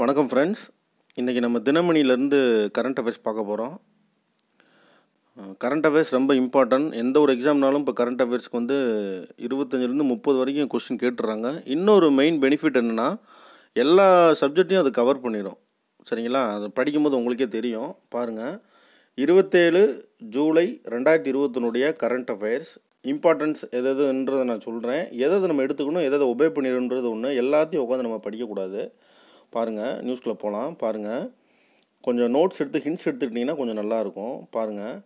வணக்கம் ஃப்ரெண்ட்ஸ் இன்றைக்கி நம்ம தினமணியிலேருந்து கரண்ட் அஃபேர்ஸ் பார்க்க போகிறோம் கரண்ட் அஃபேர்ஸ் ரொம்ப இம்பார்ட்டன்ட் எந்த ஒரு எக்ஸாம்னாலும் இப்போ கரண்ட் அஃபேர்ஸ்க்கு வந்து இருபத்தஞ்சிலேருந்து முப்பது வரைக்கும் கொஸ்டின் கேட்டுறாங்க இன்னொரு மெயின் பெனிஃபிட் என்னென்னா எல்லா சப்ஜெக்டையும் அது கவர் பண்ணிடும் சரிங்களா அது படிக்கும்போது உங்களுக்கே தெரியும் பாருங்கள் இருபத்தேழு ஜூலை ரெண்டாயிரத்தி இருபத்தொன்னுடைய கரண்ட் அஃபேர்ஸ் இம்பார்ட்டன்ஸ் எதுன்றதை நான் சொல்கிறேன் எதை நம்ம எடுத்துக்கணும் எதை ஒபே பண்ணிடுன்றது ஒன்று எல்லாத்தையும் உட்காந்து நம்ம படிக்கக்கூடாது பாருங்கள் நியூஸ்கில் போகலாம் பாருங்கள் கொஞ்சம் நோட்ஸ் எடுத்து ஹிண்ட்ஸ் எடுத்துக்கிட்டிங்கன்னா கொஞ்சம் நல்லாயிருக்கும் பாருங்கள்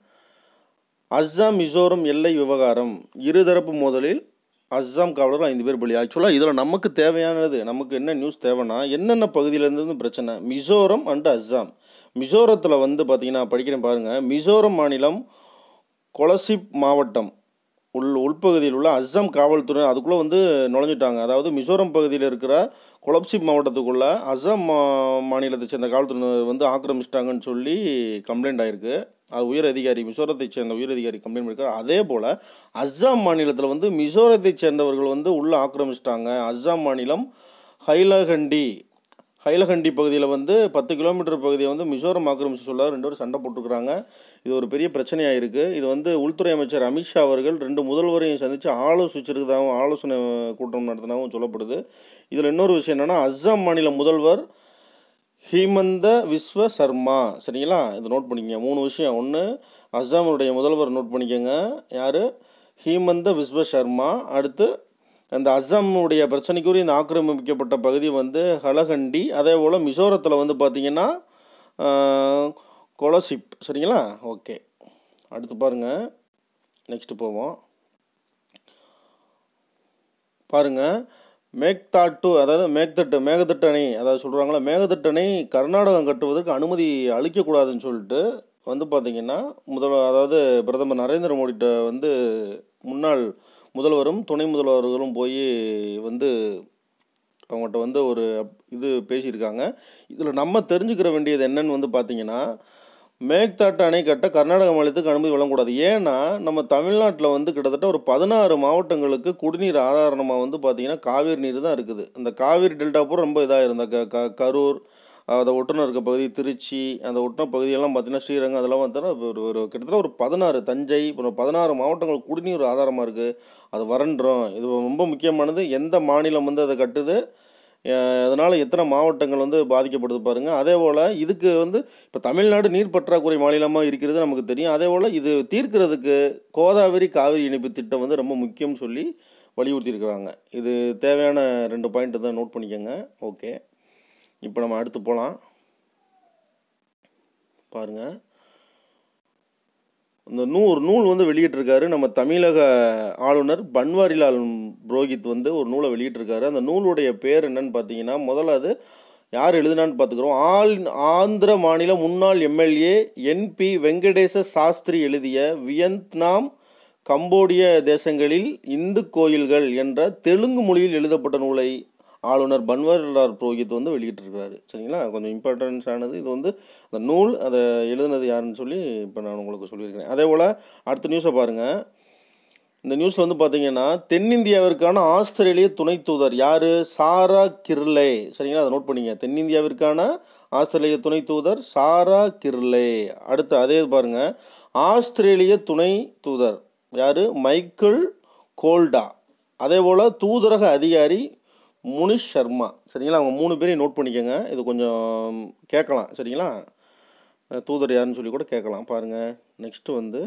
அஸ்ஸாம் மிசோரம் எல்லை விவகாரம் இருதரப்பு மோதலில் அஸ்ஸாம் காவலர்கள் ஐந்து பேர் பலி ஆக்சுவலாக இதில் நமக்கு தேவையானது நமக்கு என்ன நியூஸ் தேவைன்னா என்னென்ன பகுதியிலேருந்து பிரச்சனை மிசோரம் அண்டு அஸ்ஸாம் மிசோரத்தில் வந்து பார்த்திங்கன்னா படிக்கிறேன் பாருங்கள் மிசோரம் மாநிலம் கொலசிப் மாவட்டம் உள் உள்பகுதியில் உள்ள அஸ்ஸாம் காவல்துறை அதுக்குள்ளே வந்து நுழைஞ்சிட்டாங்க அதாவது மிசோரம் பகுதியில் இருக்கிற கொலப்சிப் மாவட்டத்துக்குள்ளே அஸ்ஸாம் மாநிலத்தை சேர்ந்த காவல்துறையினர் வந்து ஆக்கிரமிச்சிட்டாங்கன்னு சொல்லி கம்ப்ளைண்ட் ஆகிருக்கு அது உயர் அதிகாரி மிசோரத்தை சேர்ந்த உயர் அதிகாரி கம்ப்ளைண்ட் பண்ணியிருக்காரு அதே போல் அஸ்ஸாம் மாநிலத்தில் வந்து மிசோரத்தை சேர்ந்தவர்கள் வந்து உள்ளே ஆக்கிரமிச்சிட்டாங்க அஸ்ஸாம் மாநிலம் ஹைலஹண்டி ஹைலஹண்டி பகுதியில் வந்து பத்து கிலோமீட்டர் பகுதியை வந்து மிசோரம் ஆக்கிரமிச்சு சொல்ல ரெண்டு பேரும் சண்டை போட்டுருக்குறாங்க இது ஒரு பெரிய பிரச்சனையாக இருக்குது இது வந்து உள்துறை அமைச்சர் அமித்ஷா அவர்கள் ரெண்டு முதல்வரையும் சந்தித்து ஆலோசிச்சிருக்கதாகவும் ஆலோசனை கூட்டம் நடத்தினாவும் சொல்லப்படுது இதில் இன்னொரு விஷயம் என்னென்னா அஸ்ஸாம் மாநில முதல்வர் ஹீமந்த விஸ்வ சர்மா சரிங்களா இது நோட் பண்ணிக்கங்க மூணு விஷயம் ஒன்று அஸ்ஸாமுடைய முதல்வர் நோட் பண்ணிக்கோங்க யார் ஹீமந்த விஸ்வ சர்மா அடுத்து அந்த அஸ்ஸாமுடைய பிரச்சனைக்குரிய இந்த ஆக்கிரமிக்கப்பட்ட பகுதி வந்து ஹலகண்டி அதே போல் மிசோரத்தில் வந்து பார்த்திங்கன்னா கொலோசிப் சரிங்களா ஓகே அடுத்து பாருங்கள் நெக்ஸ்ட்டு போவோம் பாருங்கள் மேக்தாட்டு அதாவது மேக்தட்டு மேகத்திட்டணை அதாவது சொல்கிறாங்களா மேகத்திட்டணை கர்நாடகம் கட்டுவதற்கு அனுமதி அளிக்கக்கூடாதுன்னு சொல்லிட்டு வந்து பார்த்திங்கன்னா முதல் அதாவது பிரதமர் நரேந்திர மோடிகிட்ட வந்து முன்னாள் முதல்வரும் துணை முதல்வர்களும் போய் வந்து அவங்கள்ட்ட வந்து ஒரு இது பேசியிருக்காங்க இதில் நம்ம தெரிஞ்சுக்கிற வேண்டியது என்னன்னு வந்து பார்த்திங்கன்னா மேக்தாட்டு அணை கட்ட கர்நாடக மாநிலத்துக்கு அனுமதி வழங்கக்கூடாது ஏன்னா நம்ம தமிழ்நாட்டில் வந்து கிட்டத்தட்ட ஒரு பதினாறு மாவட்டங்களுக்கு குடிநீர் ஆதாரமாக வந்து பார்த்திங்கன்னா காவிரி நீர் தான் இருக்குது இந்த காவிரி டெல்டா பூரா ரொம்ப இதாக இருந்த க க கரூர் அதை ஒட்டுன இருக்க பகுதி திருச்சி அந்த ஒட்டின பகுதியெல்லாம் பார்த்திங்கன்னா ஸ்ரீரங்கம் அதெல்லாம் பார்த்தீங்கன்னா ஒரு ஒரு கிட்டத்தட்ட ஒரு பதினாறு தஞ்சை ஒரு பதினாறு மாவட்டங்கள் குடிநீர் ஆதாரமாக இருக்குது அது வறண்டுரும் இது ரொம்ப முக்கியமானது எந்த மாநிலம் வந்து அதை கட்டுது அதனால் எத்தனை மாவட்டங்கள் வந்து பாதிக்கப்படுது பாருங்கள் அதே போல் இதுக்கு வந்து இப்போ தமிழ்நாடு நீர் பற்றாக்குறை மாநிலமாக இருக்கிறது நமக்கு தெரியும் அதே போல் இது தீர்க்கிறதுக்கு கோதாவரி காவிரி இணைப்பு திட்டம் வந்து ரொம்ப முக்கியம்னு சொல்லி வலியுறுத்தியிருக்கிறாங்க இது தேவையான ரெண்டு பாயிண்ட்டு தான் நோட் பண்ணிக்கோங்க ஓகே இப்போ நம்ம அடுத்து போகலாம் பாருங்கள் இந்த நூ ஒரு நூல் வந்து வெளியிட்டிருக்காரு நம்ம தமிழக ஆளுநர் பன்வாரிலால் புரோஹித் வந்து ஒரு நூலை வெளியிட்டிருக்காரு அந்த நூலுடைய பேர் என்னன்னு பார்த்தீங்கன்னா முதல்ல அது யார் எழுதுனான்னு பார்த்துக்கிறோம் ஆல் ஆந்திர மாநில முன்னாள் எம்எல்ஏ என்பி வெங்கடேச சாஸ்திரி எழுதிய வியத்நாம் கம்போடிய தேசங்களில் இந்து கோயில்கள் என்ற தெலுங்கு மொழியில் எழுதப்பட்ட நூலை ஆளுநர் பன்வாரிலால் புரோஹித் வந்து வெளியிட்டிருக்கிறாரு சரிங்களா கொஞ்சம் இம்பார்ட்டன்ஸ் ஆனது இது வந்து அந்த நூல் அதை எழுதுனது யாருன்னு சொல்லி இப்போ நான் உங்களுக்கு சொல்லியிருக்கிறேன் அதே போல் அடுத்த நியூஸை பாருங்கள் இந்த நியூஸில் வந்து பார்த்தீங்கன்னா தென்னிந்தியாவிற்கான ஆஸ்திரேலிய துணை தூதர் யார் சாரா கிர்லே சரிங்களா அதை நோட் பண்ணிங்க தென்னிந்தியாவிற்கான ஆஸ்திரேலிய துணை தூதர் சாரா கிர்லே அடுத்து அதே பாருங்கள் ஆஸ்திரேலிய துணை தூதர் யார் மைக்கேல் கோல்டா அதே போல் தூதரக அதிகாரி முனிஷ் சர்மா சரிங்களா அவங்க மூணு பேரையும் நோட் பண்ணிக்கோங்க இது கொஞ்சம் கேட்கலாம் சரிங்களா தூதர் யாருன்னு சொல்லி கூட கேட்கலாம் பாருங்கள் நெக்ஸ்ட்டு வந்து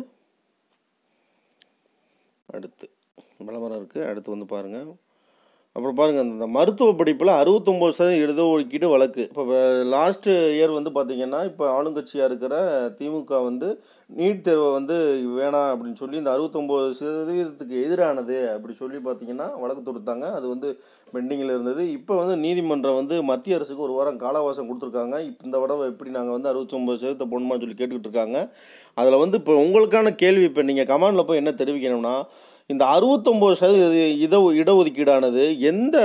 அடுத்து விளம்பரம் இருக்குது அடுத்து வந்து பாருங்கள் அப்புறம் பாருங்கள் அந்த மருத்துவ படிப்பில் அறுபத்தொம்போது சதவீதம் இடது ஒதுக்கீடு வழக்கு இப்போ லாஸ்ட்டு இயர் வந்து பார்த்திங்கன்னா இப்போ ஆளுங்கட்சியாக இருக்கிற திமுக வந்து நீட் தேர்வை வந்து வேணாம் அப்படின்னு சொல்லி இந்த அறுபத்தொம்போது சதவீதத்துக்கு எதிரானது அப்படி சொல்லி பார்த்திங்கன்னா வழக்கு தொடுத்தாங்க அது வந்து பெண்டிங்கில் இருந்தது இப்போ வந்து நீதிமன்றம் வந்து மத்திய அரசுக்கு ஒரு வாரம் காலவாசம் கொடுத்துருக்காங்க இப்போ இந்த தடவை எப்படி நாங்கள் வந்து அறுபத்தொம்பது சதவீதத்தை போடணுமான்னு சொல்லி கேட்டுக்கிட்டு இருக்காங்க அதில் வந்து இப்போ உங்களுக்கான கேள்வி இப்போ நீங்கள் கமாண்டில் போய் என்ன தெரிவிக்கணும்னா இந்த அறுபத்தொம்போது சதவீத இட இடஒதுக்கீடானது எந்த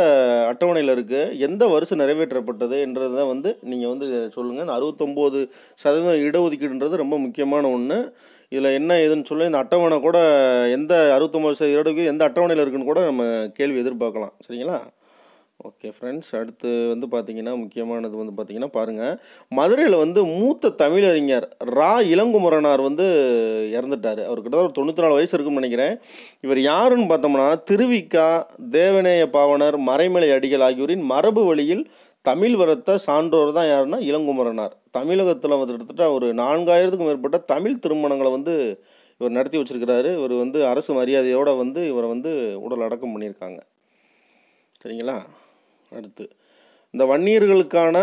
அட்டவணையில் இருக்குது எந்த வருஷம் நிறைவேற்றப்பட்டது என்றதை வந்து நீங்கள் வந்து சொல்லுங்கள் இந்த அறுபத்தொம்போது சதவீதம் இடஒதுக்கீடுன்றது ரொம்ப முக்கியமான ஒன்று இதில் என்ன ஏதுன்னு சொல்லி இந்த அட்டவணை கூட எந்த அறுபத்தொம்போது சதவீதம் இடஒதுக்கீடு எந்த அட்டவணையில் இருக்குன்னு கூட நம்ம கேள்வி எதிர்பார்க்கலாம் சரிங்களா ஓகே ஃப்ரெண்ட்ஸ் அடுத்து வந்து பார்த்தீங்கன்னா முக்கியமானது வந்து பார்த்திங்கன்னா பாருங்கள் மதுரையில் வந்து மூத்த தமிழறிஞர் ரா இளங்குமரனார் வந்து இறந்துட்டார் அவர் கிட்டத்தட்ட ஒரு தொண்ணூற்றி நாலு வயசு இருக்குன்னு நினைக்கிறேன் இவர் யாருன்னு பார்த்தோம்னா திருவிக்கா தேவநேய பாவனர் மறைமலை அடிகள் ஆகியோரின் மரபு வழியில் தமிழ் வரத்த சான்றோர் தான் யாருன்னா இளங்குமரனார் தமிழகத்தில் வந்து கிட்டத்தட்ட ஒரு நான்காயிரத்துக்கும் மேற்பட்ட தமிழ் திருமணங்களை வந்து இவர் நடத்தி வச்சுருக்கிறாரு இவர் வந்து அரசு மரியாதையோடு வந்து இவரை வந்து உடல் அடக்கம் பண்ணியிருக்காங்க சரிங்களா அடுத்து இந்த வன்னியர்களுக்கான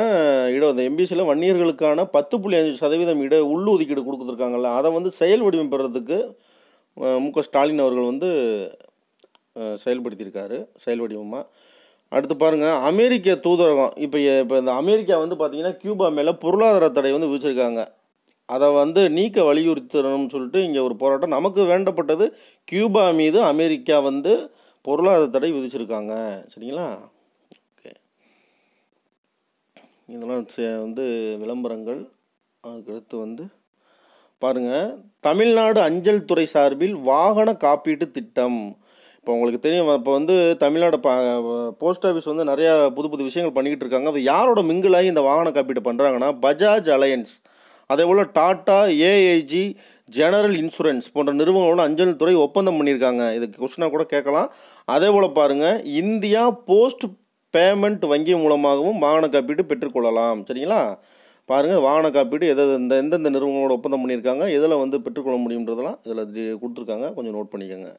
இடம் இந்த எம்பிசியில் வன்னியர்களுக்கான பத்து புள்ளி அஞ்சு சதவீதம் இட உள்ளுதுக்கீடு கொடுத்துருக்காங்கல்ல அதை வந்து செயல் வடிவம் பெறதுக்கு மு க ஸ்டாலின் அவர்கள் வந்து செயல்படுத்தியிருக்காரு செயல் வடிவமாக அடுத்து பாருங்கள் அமெரிக்க தூதரகம் இப்போ இப்போ இந்த அமெரிக்கா வந்து பார்த்திங்கன்னா கியூபா மேலே பொருளாதார தடை வந்து விதிச்சிருக்காங்க அதை வந்து நீக்க வலியுறுத்தணும்னு சொல்லிட்டு இங்கே ஒரு போராட்டம் நமக்கு வேண்டப்பட்டது கியூபா மீது அமெரிக்கா வந்து பொருளாதார தடை விதிச்சிருக்காங்க சரிங்களா இதெல்லாம் வந்து விளம்பரங்கள் அதுக்கடுத்து வந்து பாருங்கள் தமிழ்நாடு அஞ்சல் துறை சார்பில் வாகன காப்பீட்டு திட்டம் இப்போ உங்களுக்கு தெரியும் இப்போ வந்து தமிழ்நாடு பா போஸ்ட் ஆஃபீஸ் வந்து நிறையா புது புது விஷயங்கள் பண்ணிக்கிட்டு இருக்காங்க அது யாரோட மிங்கிளாகி இந்த வாகன காப்பீடு பண்ணுறாங்கன்னா பஜாஜ் அலையன்ஸ் அதே போல் டாட்டா ஏஐஜி ஜெனரல் இன்சூரன்ஸ் போன்ற நிறுவனங்களோட அஞ்சல் துறை ஒப்பந்தம் பண்ணியிருக்காங்க இதுக்கு கொஸ்டினாக கூட கேட்கலாம் அதே போல் பாருங்கள் இந்தியா போஸ்ட் பேமெண்ட் வங்கி மூலமாகவும் வாகன காப்பீடு பெற்றுக்கொள்ளலாம் சரிங்களா பாருங்கள் வாகன காப்பீடு எது இந்த எந்தெந்த நிறுவனங்களோட ஒப்பந்தம் பண்ணியிருக்காங்க எதில் வந்து பெற்றுக்கொள்ள முடியுன்றதெல்லாம் இதில் கொடுத்துருக்காங்க கொஞ்சம் நோட் பண்ணிக்கோங்க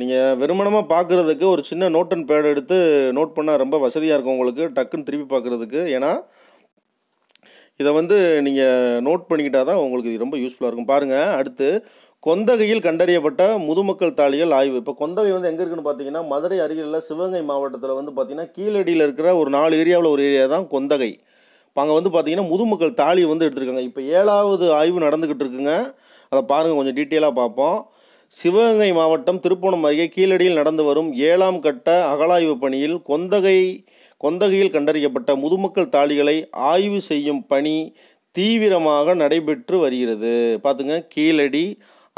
நீங்கள் வெறுமனமாக பார்க்குறதுக்கு ஒரு சின்ன நோட் அண்ட் பேட் எடுத்து நோட் பண்ணால் ரொம்ப வசதியாக இருக்கும் உங்களுக்கு டக்குன்னு திருப்பி பார்க்குறதுக்கு ஏன்னா இதை வந்து நீங்கள் நோட் பண்ணிக்கிட்டால் தான் உங்களுக்கு இது ரொம்ப யூஸ்ஃபுல்லாக இருக்கும் பாருங்கள் அடுத்து கொந்தகையில் கண்டறியப்பட்ட முதுமக்கள் தாளிகள் ஆய்வு இப்போ கொந்தகை வந்து எங்கே இருக்குன்னு பார்த்தீங்கன்னா மதுரை அருகில் சிவகங்கை மாவட்டத்தில் வந்து பார்த்திங்கன்னா கீழடியில் இருக்கிற ஒரு நாலு ஏரியாவில் ஒரு ஏரியா தான் கொந்தகை இப்போ அங்கே வந்து பார்த்திங்கன்னா முதுமக்கள் தாலி வந்து எடுத்திருக்காங்க இப்போ ஏழாவது ஆய்வு நடந்துக்கிட்டு இருக்குங்க அதை பாருங்கள் கொஞ்சம் டீட்டெயிலாக பார்ப்போம் சிவகங்கை மாவட்டம் திருப்பூணம் அருகே கீழடியில் நடந்து வரும் ஏழாம் கட்ட அகலாய்வு பணியில் கொந்தகை கொந்தகையில் கண்டறியப்பட்ட முதுமக்கள் தாளிகளை ஆய்வு செய்யும் பணி தீவிரமாக நடைபெற்று வருகிறது பார்த்துங்க கீழடி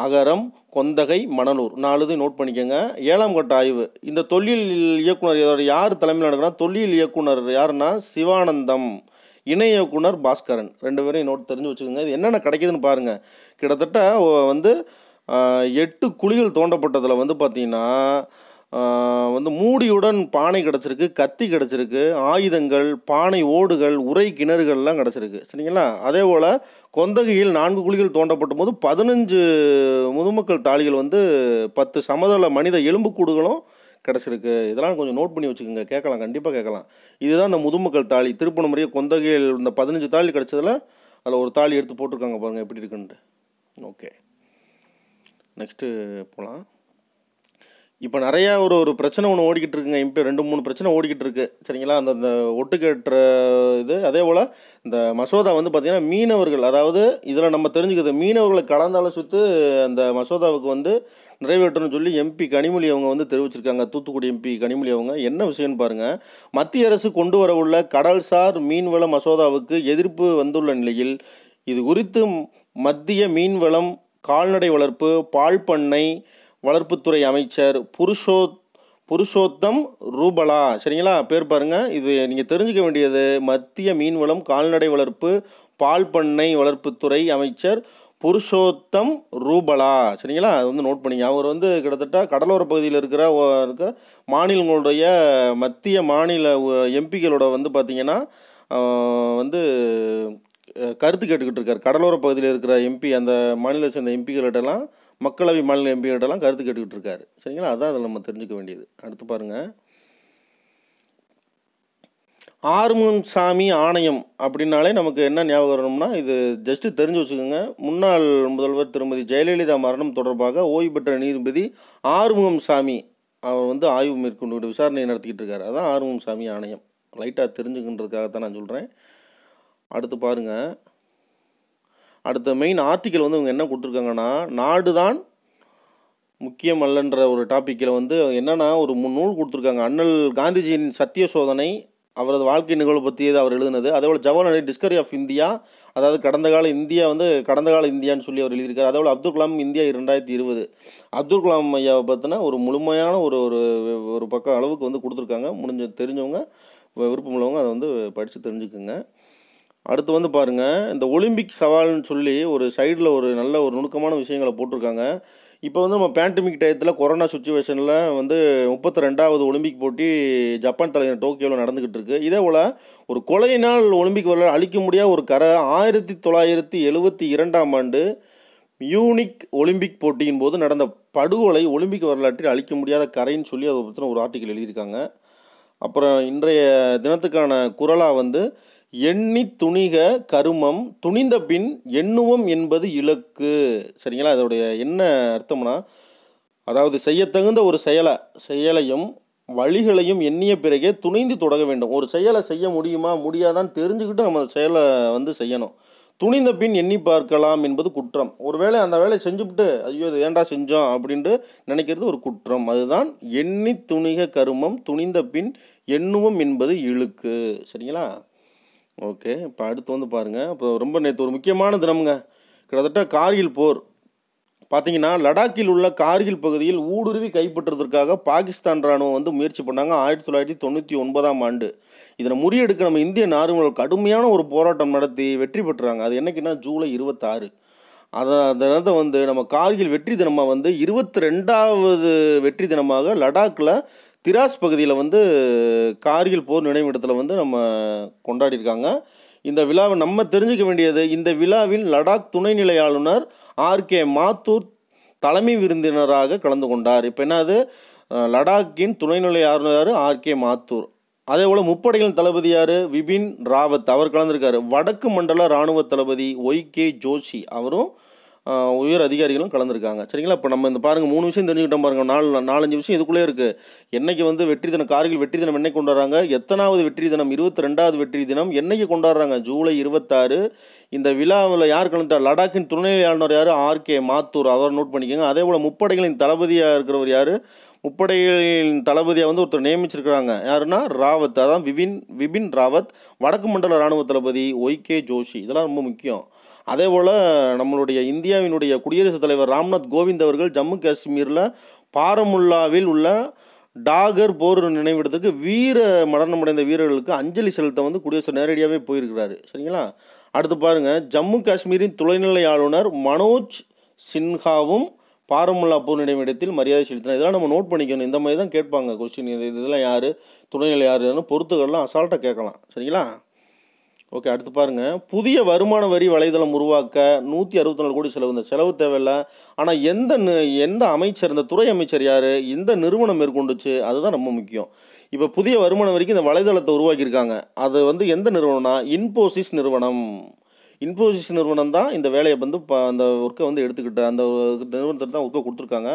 அகரம் கொந்தகை மணலூர் நாலு நோட் பண்ணிக்கோங்க ஏழாம் கட்ட ஆய்வு இந்த தொழில் இயக்குனர் இதோட யார் தலைமையில் நடக்குன்னா தொழில் இயக்குனர் யாருன்னா சிவானந்தம் இணை இயக்குனர் பாஸ்கரன் ரெண்டு பேரையும் நோட் தெரிஞ்சு வச்சுக்கோங்க இது என்னென்ன கிடைக்குதுன்னு பாருங்கள் கிட்டத்தட்ட வந்து எட்டு குழிகள் தோண்டப்பட்டதில் வந்து பார்த்திங்கன்னா வந்து மூடியுடன் பானை கிடச்சிருக்கு கத்தி கிடச்சிருக்கு ஆயுதங்கள் பானை ஓடுகள் உரை கிணறுகள்லாம் கிடச்சிருக்கு சரிங்களா அதே போல் கொந்தகையில் நான்கு குழிகள் தோண்டப்பட்ட போது பதினஞ்சு முதுமக்கள் தாளிகள் வந்து பத்து சமதள மனித எலும்புக்கூடுகளும் கிடச்சிருக்கு இதெல்லாம் கொஞ்சம் நோட் பண்ணி வச்சுக்கோங்க கேட்கலாம் கண்டிப்பாக கேட்கலாம் இதுதான் அந்த முதுமக்கள் தாலி முறையை கொந்தகையில் இந்த பதினஞ்சு தாலி கிடச்சதில் அதில் ஒரு தாலி எடுத்து போட்டிருக்காங்க பாருங்கள் எப்படி இருக்குன்ட்டு ஓகே நெக்ஸ்ட்டு போகலாம் இப்போ நிறையா ஒரு ஒரு பிரச்சனை ஒன்று ஓடிக்கிட்டு இருக்குங்க இப்போ ரெண்டு மூணு பிரச்சனை ஓடிக்கிட்டு இருக்குது சரிங்களா அந்த அந்த ஒட்டு கட்டுற இது அதே போல் இந்த மசோதா வந்து பார்த்திங்கன்னா மீனவர்கள் அதாவது இதில் நம்ம தெரிஞ்சுக்கிறது மீனவர்களை கலந்தாலும் சுற்று அந்த மசோதாவுக்கு வந்து நிறைவேற்றணும்னு சொல்லி எம்பி கனிமொழி அவங்க வந்து தெரிவிச்சிருக்காங்க தூத்துக்குடி எம்பி கனிமொழி அவங்க என்ன விஷயம்னு பாருங்கள் மத்திய அரசு கொண்டு வரவுள்ள கடல்சார் மீன்வள மசோதாவுக்கு எதிர்ப்பு வந்துள்ள நிலையில் இது குறித்து மத்திய மீன்வளம் கால்நடை வளர்ப்பு பால் பண்ணை வளர்ப்புத்துறை அமைச்சர் புருஷோ புருஷோத்தம் ரூபலா சரிங்களா பேர் பாருங்கள் இது நீங்கள் தெரிஞ்சுக்க வேண்டியது மத்திய மீன்வளம் கால்நடை வளர்ப்பு பால் பண்ணை வளர்ப்புத்துறை அமைச்சர் புருஷோத்தம் ரூபலா சரிங்களா அது வந்து நோட் பண்ணிங்க அவர் வந்து கிட்டத்தட்ட கடலோர பகுதியில் இருக்கிற மாநிலங்களுடைய மத்திய மாநில எம்பிகளோட வந்து பார்த்திங்கன்னா வந்து கருத்து கேட்டுக்கிட்டு இருக்கார் கடலோர பகுதியில் இருக்கிற எம்பி அந்த மாநில சேர்ந்த எம்பிகள்கிட்டலாம் மக்களவை மாநில எம்பிகிட்டலாம் கருத்து கேட்டுக்கிட்டு இருக்காரு சரிங்களா அதான் அதில் நம்ம தெரிஞ்சுக்க வேண்டியது அடுத்து பாருங்கள் ஆறுமுகம் சாமி ஆணையம் அப்படின்னாலே நமக்கு என்ன ஞாபகம் வரணும்னா இது ஜஸ்ட்டு தெரிஞ்சு வச்சுக்கோங்க முன்னாள் முதல்வர் திருமதி ஜெயலலிதா மரணம் தொடர்பாக ஓய்வு பெற்ற நீதிபதி ஆறுமுகம் சாமி அவர் வந்து ஆய்வு மேற்கொண்டு விசாரணை நடத்திக்கிட்டு இருக்கார் அதான் ஆறுமுகம் சாமி ஆணையம் லைட்டாக தெரிஞ்சுக்கின்றதுக்காக தான் நான் சொல்கிறேன் அடுத்து பாருங்கள் அடுத்த மெயின் ஆர்டிக்கல் வந்து இவங்க என்ன கொடுத்துருக்காங்கன்னா நாடு தான் முக்கியம் அல்லன்ற ஒரு டாப்பிக்கில் வந்து என்னென்னா ஒரு நூல் கொடுத்துருக்காங்க அண்ணல் காந்திஜியின் சத்திய சோதனை அவரது வாழ்க்கை நிகழ்வு பற்றியது அவர் எழுதினது அதேபோல் ஜவஹர்லால் டிஸ்கவரி ஆஃப் இந்தியா அதாவது கடந்த கால இந்தியா வந்து கடந்த கால இந்தியான்னு சொல்லி அவர் எழுதியிருக்கார் அதேபோல் அப்துல் கலாம் இந்தியா இரண்டாயிரத்தி இருபது அப்துல் கலாம் ஐயாவை பற்றின ஒரு முழுமையான ஒரு ஒரு ஒரு பக்கம் அளவுக்கு வந்து கொடுத்துருக்காங்க முடிஞ்ச தெரிஞ்சவங்க விருப்பம் உள்ளவங்க அதை வந்து படித்து தெரிஞ்சுக்குங்க அடுத்து வந்து பாருங்கள் இந்த ஒலிம்பிக் சவால்னு சொல்லி ஒரு சைடில் ஒரு நல்ல ஒரு நுணுக்கமான விஷயங்களை போட்டிருக்காங்க இப்போ வந்து நம்ம பேண்டமிக் டயத்தில் கொரோனா சுச்சுவேஷனில் வந்து முப்பத்தி ரெண்டாவது ஒலிம்பிக் போட்டி ஜப்பான் தலைவர் டோக்கியோவில் நடந்துக்கிட்டு இருக்குது இதே போல் ஒரு கொலையினால் ஒலிம்பிக் வரலாறு அழிக்க முடியாத ஒரு கரை ஆயிரத்தி தொள்ளாயிரத்தி எழுபத்தி இரண்டாம் ஆண்டு மியூனிக் ஒலிம்பிக் போட்டியின் போது நடந்த படுகொலை ஒலிம்பிக் வரலாற்றில் அழிக்க முடியாத கரைன்னு சொல்லி அதை பற்றின ஒரு ஆர்டிக்கல் எழுதியிருக்காங்க அப்புறம் இன்றைய தினத்துக்கான குரலாக வந்து எண்ணி துணிக கருமம் துணிந்த பின் எண்ணுவம் என்பது இலக்கு சரிங்களா அதோடைய என்ன அர்த்தம்னா அதாவது செய்யத்தகுந்த ஒரு செயலை செயலையும் வழிகளையும் எண்ணிய பிறகே துணிந்து தொடங்க வேண்டும் ஒரு செயலை செய்ய முடியுமா முடியாதான்னு தெரிஞ்சுக்கிட்டு நம்ம செயலை வந்து செய்யணும் துணிந்த பின் எண்ணி பார்க்கலாம் என்பது குற்றம் ஒரு வேளை அந்த வேலையை செஞ்சுவிட்டு ஐயோ இது ஏன்டா செஞ்சோம் அப்படின்ட்டு நினைக்கிறது ஒரு குற்றம் அதுதான் எண்ணி துணிக கருமம் துணிந்த பின் எண்ணுவம் என்பது இழுக்கு சரிங்களா ஓகே இப்போ அடுத்து வந்து பாருங்கள் இப்போ ரொம்ப நேற்று ஒரு முக்கியமான தினமுங்க கிட்டத்தட்ட கார்கில் போர் பார்த்தீங்கன்னா லடாக்கில் உள்ள கார்கில் பகுதியில் ஊடுருவி கைப்பற்றுவதற்காக பாகிஸ்தான் ராணுவம் வந்து முயற்சி பண்ணாங்க ஆயிரத்தி தொள்ளாயிரத்தி தொண்ணூற்றி ஒன்பதாம் ஆண்டு இதனை முறியெடுக்க நம்ம இந்திய நாடுகள் கடுமையான ஒரு போராட்டம் நடத்தி வெற்றி பெற்றாங்க அது என்னைக்குன்னா ஜூலை இருபத்தாறு அதை அந்த வந்து நம்ம கார்கில் வெற்றி தினமாக வந்து இருபத்தி ரெண்டாவது வெற்றி தினமாக லடாக்கில் திராஸ் பகுதியில் வந்து கார்கில் போர் நினைவிடத்தில் வந்து நம்ம கொண்டாடியிருக்காங்க இந்த விழாவை நம்ம தெரிஞ்சுக்க வேண்டியது இந்த விழாவில் லடாக் துணைநிலை ஆளுநர் ஆர் கே மாத்தூர் தலைமை விருந்தினராக கலந்து கொண்டார் இப்போ என்னது லடாக்கின் துணைநிலை ஆளுநர் ஆர்கே மாத்தூர் அதே போல் முப்படைகளின் தளபதி யார் விபின் ராவத் அவர் கலந்திருக்காரு வடக்கு மண்டல இராணுவ தளபதி ஒய் கே ஜோஷி அவரும் உயர் அதிகாரிகளும் கலந்துருக்காங்க சரிங்களா இப்போ நம்ம இந்த பாருங்கள் மூணு விஷயம் தெரிஞ்சுக்கிட்டோம் பாருங்கள் நாலு நாலஞ்சு விஷயம் இதுக்குள்ளே இருக்குது என்றைக்கு வந்து வெற்றி தினம் கார்கில் வெற்றி தினம் என்னைக்கு கொண்டாடுறாங்க எத்தனாவது வெற்றி தினம் இருபத்தி ரெண்டாவது வெற்றி தினம் என்றைக்கு கொண்டாடுறாங்க ஜூலை இருபத்தாறு இந்த விழாவில் யார் கலந்துட்டார் லடாக்கின் துணைநிலை ஆளுநர் யார் ஆர்கே மாத்தூர் அவர் நோட் பண்ணிக்கோங்க அதே போல் முப்படைகளின் தளபதியாக இருக்கிறவர் யார் முப்படைகளின் தளபதியாக வந்து ஒருத்தர் நியமிச்சிருக்கிறாங்க யாருன்னா ராவத் அதான் விபின் விபின் ராவத் வடக்கு மண்டல இராணுவ தளபதி ஒய் கே ஜோஷி இதெல்லாம் ரொம்ப முக்கியம் அதே போல் நம்மளுடைய இந்தியாவினுடைய குடியரசுத் தலைவர் ராம்நாத் கோவிந்த் அவர்கள் ஜம்மு காஷ்மீரில் பாரமுல்லாவில் உள்ள டாகர் போர் நினைவிடத்துக்கு வீர மரணமடைந்த வீரர்களுக்கு அஞ்சலி செலுத்த வந்து குடியரசு நேரடியாகவே போயிருக்கிறாரு சரிங்களா அடுத்து பாருங்கள் ஜம்மு காஷ்மீரின் துணைநிலை ஆளுநர் மனோஜ் சின்ஹாவும் பாரமுல்லா போர் நினைவிடத்தில் மரியாதை செலுத்தினார் இதெல்லாம் நம்ம நோட் பண்ணிக்கணும் இந்த மாதிரி தான் கேட்பாங்க கொஸ்டின் இதெல்லாம் யார் துணைநிலை யாருன்னு பொறுத்துகள்லாம் அசால்ட்டாக கேட்கலாம் சரிங்களா ஓகே அடுத்து பாருங்கள் புதிய வருமான வரி வலைதளம் உருவாக்க நூற்றி அறுபத்தி நாலு கோடி செலவு இந்த செலவு தேவையில்லை ஆனால் எந்த எந்த அமைச்சர் இந்த துறை அமைச்சர் யார் எந்த நிறுவனம் மேற்கொண்டுச்சு அதுதான் ரொம்ப முக்கியம் இப்போ புதிய வருமான வரிக்கு இந்த வலைதளத்தை உருவாக்கியிருக்காங்க அது வந்து எந்த நிறுவனம்னா இன்போசிஸ் நிறுவனம் இன்போசிஸ் நிறுவனம் தான் இந்த வேலையை வந்து அந்த ஒர்க்கை வந்து எடுத்துக்கிட்ட அந்த நிறுவனத்தை தான் ஒர்க்கை கொடுத்துருக்காங்க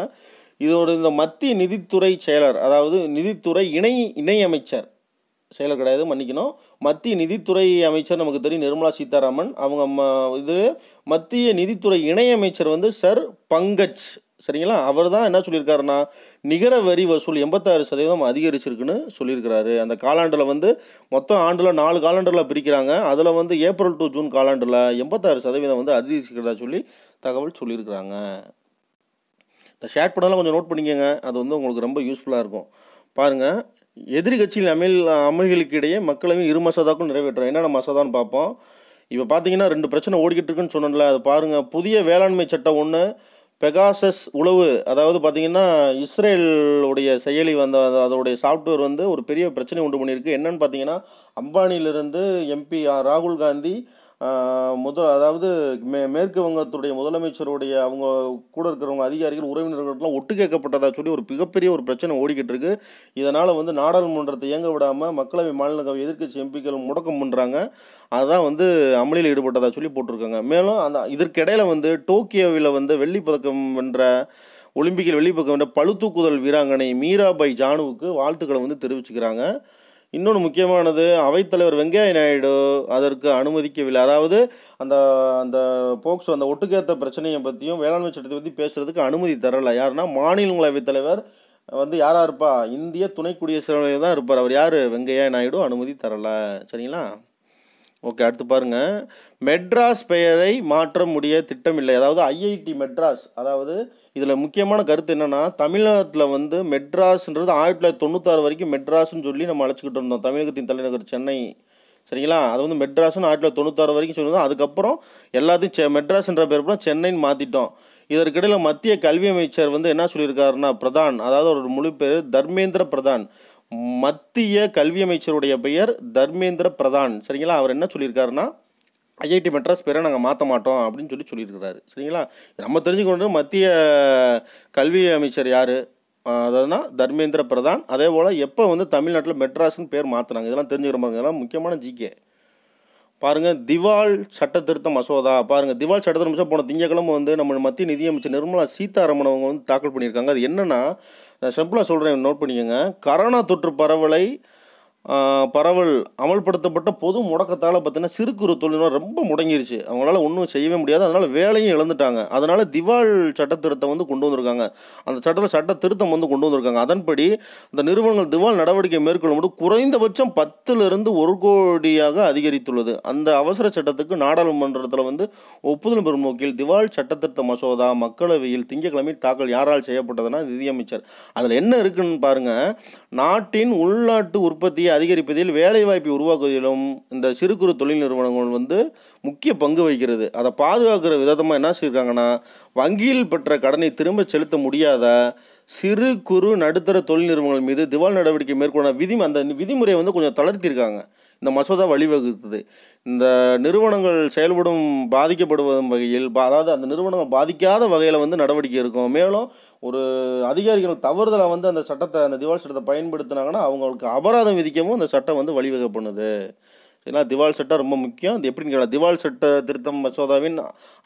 இதோட இந்த மத்திய நிதித்துறை செயலர் அதாவது நிதித்துறை இணை இணையமைச்சர் செயலர் கிடையாது மன்னிக்கணும் மத்திய நிதித்துறை அமைச்சர் நமக்கு தெரியும் நிர்மலா சீதாராமன் அவங்க இது மத்திய நிதித்துறை இணையமைச்சர் வந்து சர் பங்கஜ் சரிங்களா அவர் தான் என்ன சொல்லியிருக்காருன்னா நிகர வரி வசூல் எண்பத்தாறு சதவீதம் அதிகரிச்சிருக்குன்னு சொல்லியிருக்கிறாரு அந்த காலாண்டில் வந்து மொத்தம் ஆண்டில் நாலு காலாண்டரில் பிரிக்கிறாங்க அதில் வந்து ஏப்ரல் டு ஜூன் காலாண்டில் எண்பத்தாறு சதவீதம் வந்து அதிகரிச்சிருக்கிறதா சொல்லி தகவல் சொல்லியிருக்கிறாங்க இந்த ஷேட் பண்ணலாம் கொஞ்சம் நோட் பண்ணிக்கோங்க அது வந்து உங்களுக்கு ரொம்ப யூஸ்ஃபுல்லாக இருக்கும் பாருங்கள் எதிர்கட்சியில் கட்சியில் அமல் அமல்களுக்கு இடையே மக்களவை இரு மசோதாக்கள் நிறைவேற்றோம் என்னென்ன மசோதான்னு பார்ப்போம் இப்போ பார்த்தீங்கன்னா ரெண்டு பிரச்சனை ஓடிக்கிட்டு இருக்குன்னு சொன்னோம்ல அது பாருங்கள் புதிய வேளாண்மை சட்டம் ஒன்று பெகாசஸ் உளவு அதாவது பார்த்திங்கன்னா இஸ்ரேலுடைய செயலி வந்த அதோடைய சாஃப்ட்வேர் வந்து ஒரு பெரிய பிரச்சனை உண்டு பண்ணியிருக்கு என்னன்னு பார்த்தீங்கன்னா அம்பானியிலிருந்து எம்பி ராகுல் காந்தி முதல் அதாவது மே மேற்கு வங்கத்துடைய முதலமைச்சருடைய அவங்க கூட இருக்கிறவங்க அதிகாரிகள் உறவினர்கள்லாம் ஒட்டு கேட்கப்பட்டதாக சொல்லி ஒரு மிகப்பெரிய ஒரு பிரச்சனை ஓடிக்கிட்டு இருக்குது இதனால் வந்து நாடாளுமன்றத்தை இயங்க விடாமல் மக்களவை மாநிலங்கள் எதிர்க்கட்சி எம்பிக்கள் முடக்கம் பண்ணுறாங்க அதுதான் வந்து அமளியில் ஈடுபட்டதாக சொல்லி போட்டிருக்காங்க மேலும் அந்த இதற்கிடையில் வந்து டோக்கியோவில் வந்து வெள்ளி பதக்கம் வென்ற ஒலிம்பிக்கில் வெள்ளி பதக்கம் வென்ற பழுத்தூக்குதல் வீராங்கனை மீராபாய் ஜானுவுக்கு வாழ்த்துக்களை வந்து தெரிவிச்சுக்கிறாங்க இன்னொன்று முக்கியமானது அவைத்தலைவர் வெங்கையா நாயுடு அதற்கு அனுமதிக்கவில்லை அதாவது அந்த அந்த போக்சோ அந்த ஒட்டுக்கேத்த பிரச்சனையை பற்றியும் வேளாண்மை சட்டத்தை பற்றி பேசுறதுக்கு அனுமதி தரலை யாருன்னா மாநிலங்களவைத் தலைவர் வந்து யாராக இருப்பா இந்திய துணை குடியரசு தான் இருப்பார் அவர் யார் வெங்கையா நாயுடு அனுமதி தரலை சரிங்களா ஓகே அடுத்து பாருங்கள் மெட்ராஸ் பெயரை மாற்ற முடிய திட்டமில்லை அதாவது ஐஐடி மெட்ராஸ் அதாவது இதில் முக்கியமான கருத்து என்னென்னா தமிழகத்தில் வந்து மெட்ராஸ்ன்றது ஆயிரத்தி தொள்ளாயிரத்தி தொண்ணூத்தாறு வரைக்கும் மெட்ராஸ்ன்னு சொல்லி நம்ம அழைச்சிக்கிட்டு இருந்தோம் தமிழகத்தின் தலைநகர் சென்னை சரிங்களா அது வந்து மெட்ராஸ்னு ஆயிரத்தி தொள்ளாயிரத்தி தொண்ணூத்தாறு வரைக்கும் சொல்லியிருந்தோம் அதுக்கப்புறம் எல்லாத்தையும் செ மெட்ராஸ்ன்ற பேர் கூட சென்னைன்னு மாற்றிட்டோம் இதற்கிடையில் மத்திய கல்வி அமைச்சர் வந்து என்ன சொல்லியிருக்காருன்னா பிரதான் அதாவது ஒரு முழு பேர் தர்மேந்திர பிரதான் மத்திய கல்வி அமைச்சருடைய பெயர் தர்மேந்திர பிரதான் சரிங்களா அவர் என்ன சொல்லியிருக்காருன்னா ஐஐடி மெட்ராஸ் பேரை நாங்கள் மாற்ற மாட்டோம் அப்படின்னு சொல்லி சொல்லியிருக்கிறாரு சரிங்களா நம்ம தெரிஞ்சுக்கொண்டு மத்திய கல்வி அமைச்சர் யார் அதாவதுனா தர்மேந்திர பிரதான் அதே போல் எப்போ வந்து தமிழ்நாட்டில் மெட்ராஸ்னு பேர் மாற்றினாங்க இதெல்லாம் தெரிஞ்சுக்கிற மாதிரி இதெல்லாம் முக்கியமான ஜிகே பாருங்கள் திவால் சட்ட திருத்த மசோதா பாருங்கள் திவால் சட்ட திருத்த மசோதா போன திங்கக்கிழமை வந்து நம்ம மத்திய நிதியமைச்சர் நிர்மலா சீதாராமன் அவங்க வந்து தாக்கல் பண்ணியிருக்காங்க அது என்னென்னா நான் சிம்பிளாக சொல்கிறேன் நோட் பண்ணிக்கோங்க கரோனா தொற்று பரவலை பரவல் அமல்படுத்தப்பட்ட பொது முடக்கத்தால் பார்த்தீங்கன்னா சிறு குறு தொழில்நுட்பம் ரொம்ப முடங்கிருச்சு அவங்களால ஒன்றும் செய்யவே முடியாது அதனால் வேலையும் இழந்துட்டாங்க அதனால் திவால் சட்ட திருத்தம் வந்து கொண்டு வந்திருக்காங்க அந்த சட்டத்தில் சட்ட திருத்தம் வந்து கொண்டு வந்திருக்காங்க அதன்படி இந்த நிறுவனங்கள் திவால் நடவடிக்கை முடியும் குறைந்தபட்சம் பத்துலேருந்து ஒரு கோடியாக அதிகரித்துள்ளது அந்த அவசர சட்டத்துக்கு நாடாளுமன்றத்தில் வந்து ஒப்புதல் பெறும் நோக்கில் திவால் சட்டத்திருத்த மசோதா மக்களவையில் திங்கட்கிழமை தாக்கல் யாரால் செய்யப்பட்டதுன்னா நிதியமைச்சர் அதில் என்ன இருக்குன்னு பாருங்கள் நாட்டின் உள்நாட்டு உற்பத்தியை அதிகரிப்பதில் வேலைவாய்ப்பை உருவாக்குவதிலும் இந்த சிறு குறு தொழில் நிறுவனங்கள் வந்து முக்கிய பங்கு வகிக்கிறது அதை பாதுகாக்கிற விதமாக என்ன செய்யிருக்காங்கன்னா வங்கியில் பெற்ற கடனை திரும்ப செலுத்த முடியாத சிறு குறு நடுத்தர தொழில் நிறுவனங்கள் மீது திவால் நடவடிக்கை மேற்கொண்ட விதி அந்த விதிமுறையை வந்து கொஞ்சம் தளர்த்தியிருக்காங்க இந்த மசோதா வழிவகுத்தது இந்த நிறுவனங்கள் செயல்படும் பாதிக்கப்படுவதும் வகையில் அதாவது அந்த நிறுவனங்கள் பாதிக்காத வகையில் வந்து நடவடிக்கை இருக்கும் மேலும் ஒரு அதிகாரிகள் தவறுதலை வந்து அந்த சட்டத்தை அந்த திவால் சட்டத்தை பயன்படுத்தினாங்கன்னா அவங்களுக்கு அபராதம் விதிக்கவும் அந்த சட்டம் வந்து வழிவகை பண்ணுது ஏன்னா திவால் சட்டம் ரொம்ப முக்கியம் அது எப்படின்னு கேட்கலாம் திவால் சட்ட திருத்தம் மசோதாவின்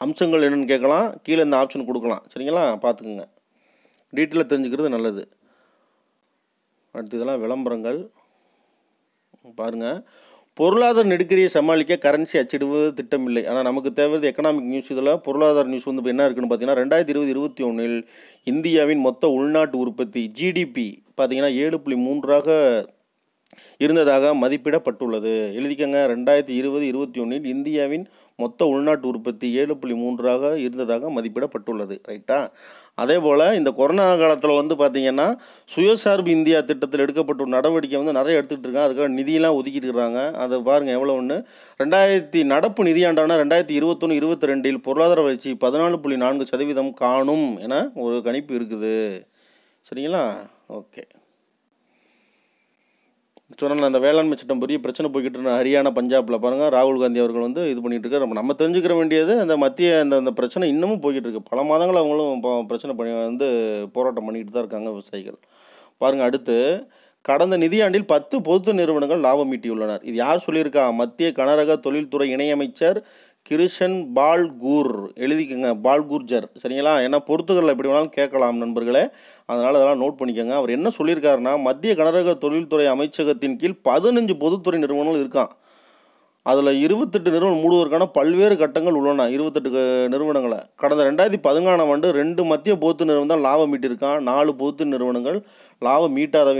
அம்சங்கள் என்னென்னு கேட்கலாம் கீழே இந்த ஆப்ஷன் கொடுக்கலாம் சரிங்களா பார்த்துக்குங்க டீட்டெயிலாக தெரிஞ்சுக்கிறது நல்லது அடுத்ததெல்லாம் விளம்பரங்கள் பாருங்கள் பொருளாதார நெருக்கடியை சமாளிக்க கரன்சி அச்சிடுவது திட்டம் இல்லை ஆனால் நமக்கு தேவையான எக்கனாமிக் நியூஸ் இதில் பொருளாதார நியூஸ் வந்து என்ன இருக்குன்னு பார்த்தீங்கன்னா ரெண்டாயிரத்தி இருபது இருபத்தி ஒன்றில் இந்தியாவின் மொத்த உள்நாட்டு உற்பத்தி ஜிடிபி பார்த்திங்கன்னா ஏழு புள்ளி மூன்றாக இருந்ததாக மதிப்பிடப்பட்டுள்ளது எழுதிக்கங்க ரெண்டாயிரத்தி இருபது இருபத்தி ஒன்றில் இந்தியாவின் மொத்த உள்நாட்டு உற்பத்தி ஏழு புள்ளி மூன்றாக இருந்ததாக மதிப்பிடப்பட்டுள்ளது ரைட்டா அதே போல் இந்த கொரோனா காலத்தில் வந்து பார்த்திங்கன்னா சுயசார்பு இந்தியா திட்டத்தில் எடுக்கப்பட்ட நடவடிக்கை வந்து நிறைய எடுத்துக்கிட்டு இருக்காங்க அதுக்காக நிதியெலாம் ஒதுக்கிட்டு இருக்கிறாங்க அதை பாருங்கள் எவ்வளோ ஒன்று ரெண்டாயிரத்தி நடப்பு நிதியாண்டான ரெண்டாயிரத்தி இருபத்தொன்று இருபத்தி ரெண்டில் பொருளாதார வளர்ச்சி பதினாலு புள்ளி நான்கு சதவீதம் காணும் என ஒரு கணிப்பு இருக்குது சரிங்களா ஓகே சொன்னால் அந்த வேளாண்மை சட்டம் பெரிய பிரச்சனை போய்கிட்டு இருந்த ஹரியானா பஞ்சாபில் பாருங்கள் ராகுல் காந்தி அவர்கள் வந்து இது பண்ணிகிட்டு இருக்காரு நம்ம நம்ம தெரிஞ்சுக்கிற வேண்டியது அந்த மத்திய அந்த அந்த பிரச்சனை இன்னமும் போய்கிட்டு இருக்கு பல மாதங்கள் அவங்களும் பிரச்சனை பண்ணி வந்து போராட்டம் பண்ணிக்கிட்டு தான் இருக்காங்க விவசாயிகள் பாருங்கள் அடுத்து கடந்த நிதியாண்டில் பத்து பொது நிறுவனங்கள் லாபம் ஈட்டியுள்ளனர் இது யார் சொல்லியிருக்கா மத்திய கனரக தொழில்துறை இணையமைச்சர் கிருஷன் பால்கூர் எழுதிக்கோங்க பால்கூர்ஜர் சரிங்களா ஏன்னா பொறுத்துகளில் எப்படி வேணாலும் கேட்கலாம் நண்பர்களே அதனால் அதெல்லாம் நோட் பண்ணிக்கோங்க அவர் என்ன சொல்லியிருக்காருன்னா மத்திய கனரக தொழில்துறை அமைச்சகத்தின் கீழ் பதினஞ்சு பொதுத்துறை நிறுவனங்கள் இருக்கான் அதில் இருபத்தெட்டு நிறுவனம் மூடுவதற்கான பல்வேறு கட்டங்கள் உள்ளன இருபத்தெட்டு நிறுவனங்களை கடந்த ரெண்டாயிரத்தி பதினாலாம் ஆண்டு ரெண்டு மத்திய பொத்து நிறுவனம் தான் லாபம் மீட்டிருக்கான் நாலு பொத்து நிறுவனங்கள் லாபம்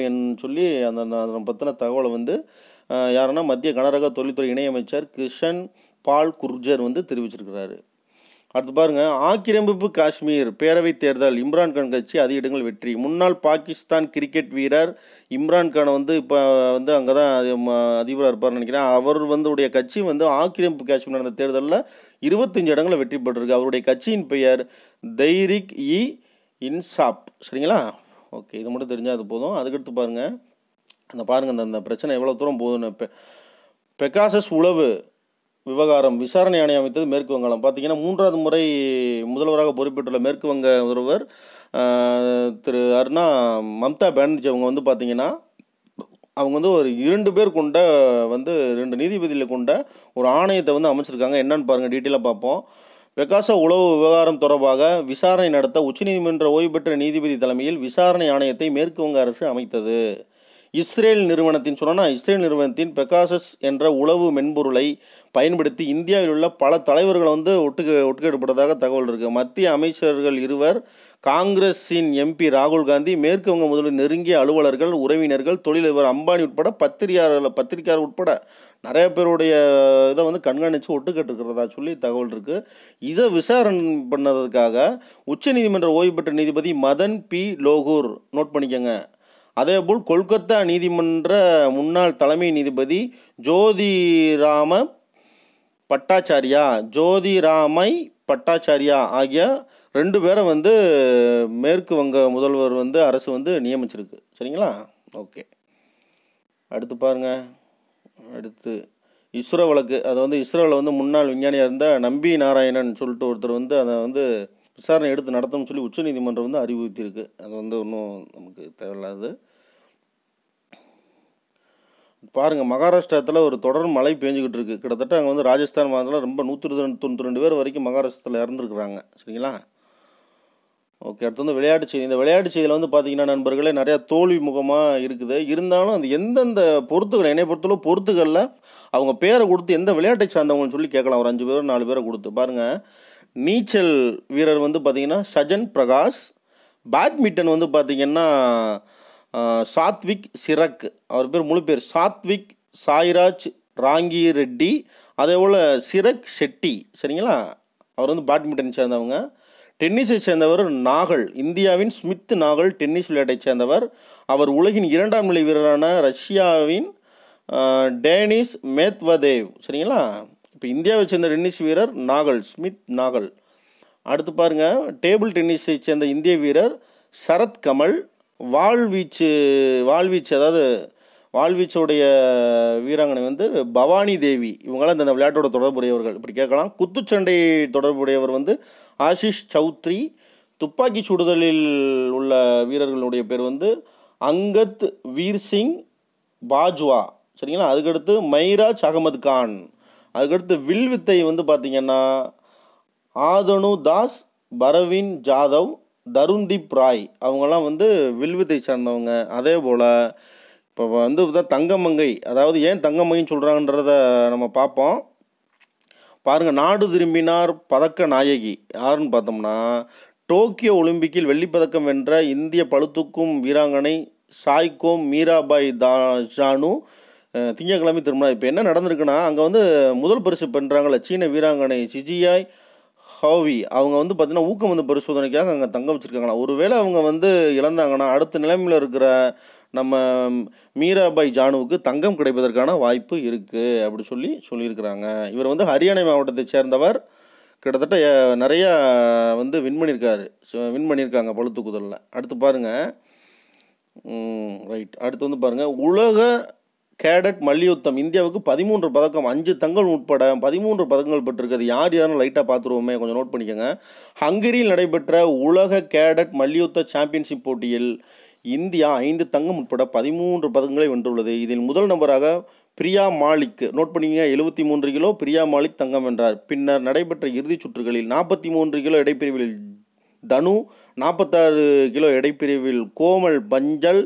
என்று சொல்லி அந்த பற்றின தகவலை வந்து யாருன்னா மத்திய கனரக தொழில்துறை இணையமைச்சர் கிருஷன் பால் குர்ஜர் வந்து தெரிவிச்சிருக்கிறாரு அடுத்து பாருங்கள் ஆக்கிரமிப்பு காஷ்மீர் பேரவை தேர்தல் இம்ரான்கான் கட்சி அதிக இடங்கள் வெற்றி முன்னாள் பாகிஸ்தான் கிரிக்கெட் வீரர் இம்ரான்கான் வந்து இப்போ வந்து அங்கே தான் அதிபராக இருப்பார்னு நினைக்கிறேன் அவர் வந்து உடைய கட்சி வந்து ஆக்கிரமிப்பு காஷ்மீர் நடந்த தேர்தலில் இருபத்தஞ்சு இடங்களில் வெற்றி பெற்றிருக்கு அவருடைய கட்சியின் பெயர் தைரிக் இ இன்சாப் சரிங்களா ஓகே இது மட்டும் தெரிஞ்சால் அது போதும் அதுக்கடுத்து பாருங்கள் அந்த பாருங்கள் அந்த பிரச்சனை எவ்வளோ தூரம் போகுதுன்னு பெ பெகாசஸ் உளவு விவகாரம் விசாரணை ஆணையம் அமைத்தது மேற்கு வங்காளம் பார்த்தீங்கன்னா மூன்றாவது முறை முதல்வராக பொறுப்பேற்றுள்ள மேற்கு வங்க முதல்வர் திரு அருணா மம்தா பானர்ஜி அவங்க வந்து பார்த்திங்கன்னா அவங்க வந்து ஒரு இரண்டு பேர் கொண்ட வந்து ரெண்டு நீதிபதியில் கொண்ட ஒரு ஆணையத்தை வந்து அமைச்சிருக்காங்க என்னன்னு பாருங்கள் டீட்டெயிலாக பார்ப்போம் பெகாசோ உளவு விவகாரம் தொடர்பாக விசாரணை நடத்த உச்சநீதிமன்ற ஓய்வு பெற்ற நீதிபதி தலைமையில் விசாரணை ஆணையத்தை மேற்கு வங்க அரசு அமைத்தது இஸ்ரேல் நிறுவனத்தின் சொன்னால் இஸ்ரேல் நிறுவனத்தின் பெகாசஸ் என்ற உளவு மென்பொருளை பயன்படுத்தி இந்தியாவில் உள்ள பல தலைவர்களை வந்து ஒட்டுக்கு ஒட்டுக்கெடுப்பட்டதாக தகவல் இருக்குது மத்திய அமைச்சர்கள் இருவர் காங்கிரஸின் எம்பி ராகுல் காந்தி மேற்கு வங்க முதலில் நெருங்கிய அலுவலர்கள் உறவினர்கள் தொழிலதிபர் அம்பானி உட்பட பத்திரிகையாளர்கள் பத்திரிகையாளர் உட்பட நிறைய பேருடைய இதை வந்து கண்காணித்து ஒட்டுக்கட்டுக்கிறதா சொல்லி தகவல் இருக்குது இதை விசாரணை பண்ணதுக்காக உச்சநீதிமன்ற ஓய்வு பெற்ற நீதிபதி மதன் பி லோகூர் நோட் பண்ணிக்கோங்க அதேபோல் கொல்கத்தா நீதிமன்ற முன்னாள் தலைமை நீதிபதி ஜோதிராம பட்டாச்சாரியா ஜோதிராமை பட்டாச்சாரியா ஆகிய ரெண்டு பேரை வந்து மேற்கு வங்க முதல்வர் வந்து அரசு வந்து நியமிச்சிருக்கு சரிங்களா ஓகே அடுத்து பாருங்கள் அடுத்து இஸ்ரோ வழக்கு அதை வந்து இஸ்ரோவில் வந்து முன்னாள் விஞ்ஞானியாக இருந்த நம்பி நாராயணன் சொல்லிட்டு ஒருத்தர் வந்து அதை வந்து விசாரணை எடுத்து நடத்தணும்னு சொல்லி உச்சநீதிமன்றம் வந்து அறிவுறுத்தியிருக்கு அது வந்து ஒன்றும் நமக்கு தேவையில்லாது பாருங்கள் மகாராஷ்டிராத்தில் ஒரு தொடர் மழை பெஞ்சிக்கிட்டு இருக்குது கிட்டத்தட்ட அங்கே வந்து ராஜஸ்தான் மாநிலத்தில் ரொம்ப நூற்றி தொண்ணூற்றி ரெண்டு பேர் வரைக்கும் மகாராஷ்டிரத்தில் இறந்துருக்குறாங்க சரிங்களா ஓகே அடுத்து வந்து விளையாட்டு செய்தி இந்த விளையாட்டு செய்தியில் வந்து பார்த்திங்கன்னா நண்பர்களே நிறையா தோல்வி முகமாக இருக்குது இருந்தாலும் அந்த எந்தெந்த பொறுத்துகள் என்னை பொறுத்தளவு பொறுத்துகளில் அவங்க பேரை கொடுத்து எந்த விளையாட்டை சார்ந்தவங்கன்னு சொல்லி கேட்கலாம் ஒரு அஞ்சு பேர் நாலு பேரை கொடுத்து பாருங்கள் நீச்சல் வீரர் வந்து பார்த்திங்கன்னா சஜன் பிரகாஷ் பேட்மிட்டன் வந்து பார்த்திங்கன்னா சாத்விக் சிரக் அவர் பேர் முழு பேர் சாத்விக் சாய்ராஜ் ராங்கி ரெட்டி அதே போல் சிரக் ஷெட்டி சரிங்களா அவர் வந்து பேட்மிண்டன் சேர்ந்தவங்க டென்னிஸை சேர்ந்தவர் நாகல் இந்தியாவின் ஸ்மித் நாகல் டென்னிஸ் விளையாட்டை சேர்ந்தவர் அவர் உலகின் இரண்டாம் நிலை வீரரான ரஷ்யாவின் டேனிஸ் மேத்வதேவ் சரிங்களா இப்போ இந்தியாவை சேர்ந்த டென்னிஸ் வீரர் நாகல் ஸ்மித் நாகல் அடுத்து பாருங்கள் டேபிள் டென்னிஸை சேர்ந்த இந்திய வீரர் சரத் கமல் வாழ்வீச்சு வாழ்வீச்சு அதாவது வாழ்வீச்சோடைய வீராங்கனை வந்து பவானி தேவி இவங்களாம் இந்த விளையாட்டோட தொடர்புடையவர்கள் இப்படி கேட்கலாம் குத்துச்சண்டை தொடர்புடையவர் வந்து ஆஷிஷ் சௌத்ரி துப்பாக்கி சுடுதலில் உள்ள வீரர்களுடைய பேர் வந்து அங்கத் வீர் சிங் பாஜ்வா சரிங்களா அதுக்கடுத்து மைராஜ் அகமது கான் அதுக்கடுத்து வில் வித்தை வந்து பார்த்திங்கன்னா ஆதனு தாஸ் பரவின் ஜாதவ் தருந்திப் ராய் அவங்கெல்லாம் வந்து வில்வித்தை சார்ந்தவங்க அதே போல் இப்போ வந்து தங்கமங்கை அதாவது ஏன் தங்கமங்கைன்னு சொல்கிறாங்கன்றத நம்ம பார்ப்போம் பாருங்கள் நாடு திரும்பினார் பதக்க நாயகி யாருன்னு பார்த்தோம்னா டோக்கியோ ஒலிம்பிக்கில் வெள்ளிப்பதக்கம் வென்ற இந்திய பழுத்துக்கும் வீராங்கனை சாய்கோம் மீராபாய் தா ஜானு திங்கக்கிழமை திரும்பினா இப்போ என்ன நடந்திருக்குன்னா அங்கே வந்து முதல் பரிசு பண்ணுறாங்களே சீன வீராங்கனை சிஜியாய் ஹாவி அவங்க வந்து பார்த்திங்கன்னா ஊக்கம் வந்து பரிசோதனைக்காக அங்கே தங்க வச்சுருக்காங்களா ஒருவேளை அவங்க வந்து இழந்தாங்கன்னா அடுத்த நிலைமையில் இருக்கிற நம்ம மீராபாய் ஜானுவுக்கு தங்கம் கிடைப்பதற்கான வாய்ப்பு இருக்குது அப்படி சொல்லி சொல்லியிருக்கிறாங்க இவர் வந்து ஹரியானா மாவட்டத்தை சேர்ந்தவர் கிட்டத்தட்ட நிறையா வந்து வின் பண்ணியிருக்காரு வின் பண்ணியிருக்காங்க பழுத்துக்குதலில் அடுத்து பாருங்கள் ரைட் அடுத்து வந்து பாருங்கள் உலக கேடட் மல்யுத்தம் இந்தியாவுக்கு பதிமூன்று பதக்கம் அஞ்சு தங்கம் உட்பட பதிமூன்று பதக்கங்கள் பெற்றிருக்கிறது யார் யாரும் லைட்டாக பார்த்துருவோமே கொஞ்சம் நோட் பண்ணிக்கோங்க ஹங்கரியில் நடைபெற்ற உலக கேடட் மல்யுத்த சாம்பியன்ஷிப் போட்டியில் இந்தியா ஐந்து தங்கம் உட்பட பதிமூன்று பதக்கங்களை வென்றுள்ளது இதில் முதல் நபராக பிரியா மாலிக் நோட் பண்ணிங்க எழுபத்தி மூன்று கிலோ பிரியா மாலிக் தங்கம் வென்றார் பின்னர் நடைபெற்ற இறுதிச் சுற்றுகளில் நாற்பத்தி மூன்று கிலோ இடைப்பிரிவில் தனு நாற்பத்தாறு கிலோ இடைப்பிரிவில் கோமல் பஞ்சல்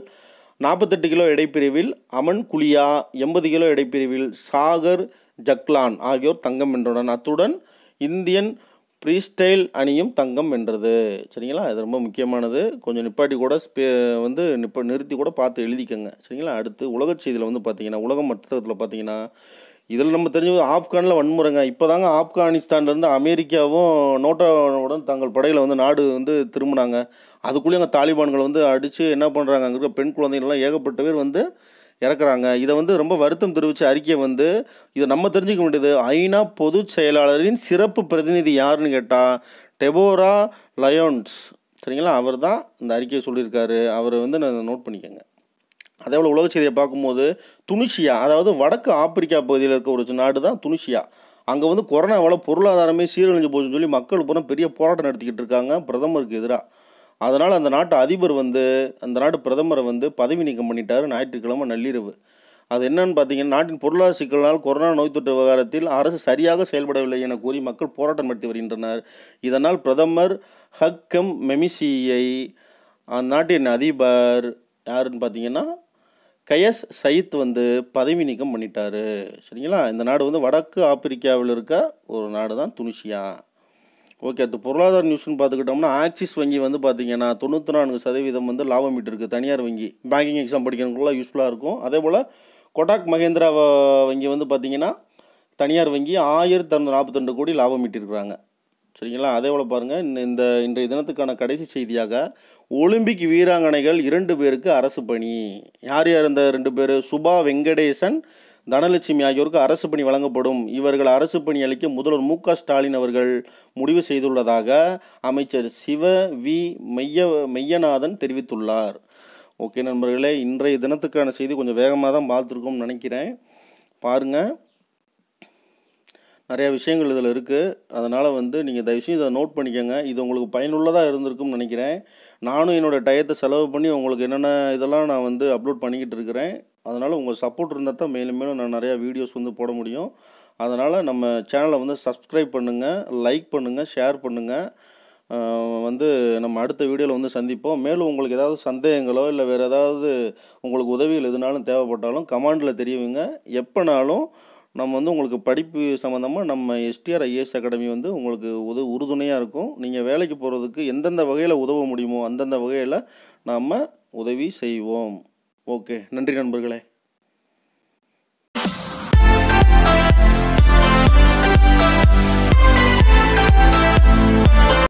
நாற்பத்தெட்டு கிலோ எடைப்பிரிவில் அமன் குலியா எண்பது கிலோ எடைப்பிரிவில் சாகர் ஜக்லான் ஆகியோர் தங்கம் வென்றுள்ளனர் அத்துடன் இந்தியன் ஃப்ரீஸ்டைல் அணியும் தங்கம் வென்றது சரிங்களா இது ரொம்ப முக்கியமானது கொஞ்சம் நிப்பாட்டி கூட ஸ்பே வந்து நிப்ப நிறுத்தி கூட பார்த்து எழுதிக்கோங்க சரிங்களா அடுத்து உலக செய்தியில் வந்து பார்த்தீங்கன்னா உலகம் மற்றத்தில் பார்த்தீங்கன்னா இதில் நம்ம தெரிஞ்சது ஆப்கானில் வன்முறைங்க இப்போ தாங்க ஆப்கானிஸ்தான்லேருந்து அமெரிக்காவும் நோட்டோவுடன் தங்கள் படையில் வந்து நாடு வந்து திரும்பினாங்க அதுக்குள்ளேயும் அங்கே தாலிபான்கள் வந்து அடித்து என்ன பண்ணுறாங்க அங்கே இருக்கிற பெண் குழந்தைகள்லாம் ஏகப்பட்ட பேர் வந்து இறக்குறாங்க இதை வந்து ரொம்ப வருத்தம் தெரிவித்த அறிக்கை வந்து இதை நம்ம தெரிஞ்சுக்க வேண்டியது ஐநா பொதுச் செயலாளரின் சிறப்பு பிரதிநிதி யாருன்னு கேட்டால் டெபோரா லயோன்ஸ் சரிங்களா அவர் தான் இந்த அறிக்கையை சொல்லியிருக்காரு அவரை வந்து நான் நோட் பண்ணிக்கோங்க அதே போல் உலக செய்தியை பார்க்கும்போது துனிஷியா அதாவது வடக்கு ஆப்பிரிக்கா பகுதியில் இருக்க ஒரு நாடு தான் துனிஷியா அங்கே வந்து கொரோனாவால் பொருளாதாரமே சீரழிஞ்சு போச்சுன்னு சொல்லி மக்கள் பூரா பெரிய போராட்டம் நடத்திக்கிட்டு இருக்காங்க பிரதமருக்கு எதிராக அதனால் அந்த நாட்டு அதிபர் வந்து அந்த நாட்டு பிரதமரை வந்து பதவி நீக்கம் பண்ணிட்டார் ஞாயிற்றுக்கிழமை நள்ளிரவு அது என்னன்னு பார்த்தீங்கன்னா நாட்டின் பொருளாதார சிக்கலால் கொரோனா நோய் தொற்று விவகாரத்தில் அரசு சரியாக செயல்படவில்லை என கூறி மக்கள் போராட்டம் நடத்தி வருகின்றனர் இதனால் பிரதமர் ஹக்கம் மெமிசியை அந்நாட்டின் அதிபர் யாருன்னு பார்த்தீங்கன்னா கயஸ் சயித் வந்து பதவி நீக்கம் பண்ணிட்டார் சரிங்களா இந்த நாடு வந்து வடக்கு ஆப்பிரிக்காவில் இருக்க ஒரு நாடு தான் துனிஷியா ஓகே அது பொருளாதார நியூஸ்னு பார்த்துக்கிட்டோம்னா ஆக்சிஸ் வங்கி வந்து பார்த்திங்கன்னா தொண்ணூற்றி நான்கு சதவீதம் வந்து லாபம் இருக்கு தனியார் வங்கி பேங்கிங் எக்ஸாம் படிக்கிறவங்களுக்குலாம் யூஸ்ஃபுல்லாக இருக்கும் அதே போல் கொட்டாக் மகேந்திரா வங்கி வந்து பார்த்திங்கன்னா தனியார் வங்கி ஆயிரத்தி அறுநூறு நாற்பத்தி ரெண்டு கோடி லாபம் ஈட்டிருக்கிறாங்க சரிங்களா அதே போல் பாருங்கள் இந்த இந்த இன்றைய தினத்துக்கான கடைசி செய்தியாக ஒலிம்பிக் வீராங்கனைகள் இரண்டு பேருக்கு அரசு பணி யார் யார் இந்த ரெண்டு பேர் சுபா வெங்கடேசன் தனலட்சுமி ஆகியோருக்கு அரசு பணி வழங்கப்படும் இவர்கள் அரசு பணி அளிக்க முதல்வர் மு ஸ்டாலின் அவர்கள் முடிவு செய்துள்ளதாக அமைச்சர் சிவ வி மெய்ய மெய்யநாதன் தெரிவித்துள்ளார் ஓகே நண்பர்களே இன்றைய தினத்துக்கான செய்தி கொஞ்சம் வேகமாக தான் பார்த்துருக்கோம்னு நினைக்கிறேன் பாருங்கள் நிறையா விஷயங்கள் இதில் இருக்குது அதனால் வந்து நீங்கள் தயவுசெய்து இதை நோட் பண்ணிக்கோங்க இது உங்களுக்கு பயனுள்ளதாக இருந்திருக்கும்னு நினைக்கிறேன் நானும் என்னோடய டயத்தை செலவு பண்ணி உங்களுக்கு என்னென்ன இதெல்லாம் நான் வந்து அப்லோட் பண்ணிக்கிட்டு இருக்கிறேன் அதனால் உங்கள் சப்போர்ட் இருந்தால் தான் மேலும் மேலும் நான் நிறையா வீடியோஸ் வந்து போட முடியும் அதனால் நம்ம சேனலை வந்து சப்ஸ்கிரைப் பண்ணுங்கள் லைக் பண்ணுங்கள் ஷேர் பண்ணுங்கள் வந்து நம்ம அடுத்த வீடியோவில் வந்து சந்திப்போம் மேலும் உங்களுக்கு ஏதாவது சந்தேகங்களோ இல்லை வேறு ஏதாவது உங்களுக்கு உதவிகள் எதுனாலும் தேவைப்பட்டாலும் கமாண்டில் தெரியுங்க எப்போனாலும் நம்ம வந்து உங்களுக்கு படிப்பு சம்மந்தமாக நம்ம எஸ்டிஆர் ஐஏஎஸ் அகாடமி வந்து உங்களுக்கு உதவு உறுதுணையாக இருக்கும் நீங்கள் வேலைக்கு போகிறதுக்கு எந்தெந்த வகையில் உதவ முடியுமோ அந்தந்த வகையில் நாம் உதவி செய்வோம் ஓகே நன்றி நண்பர்களே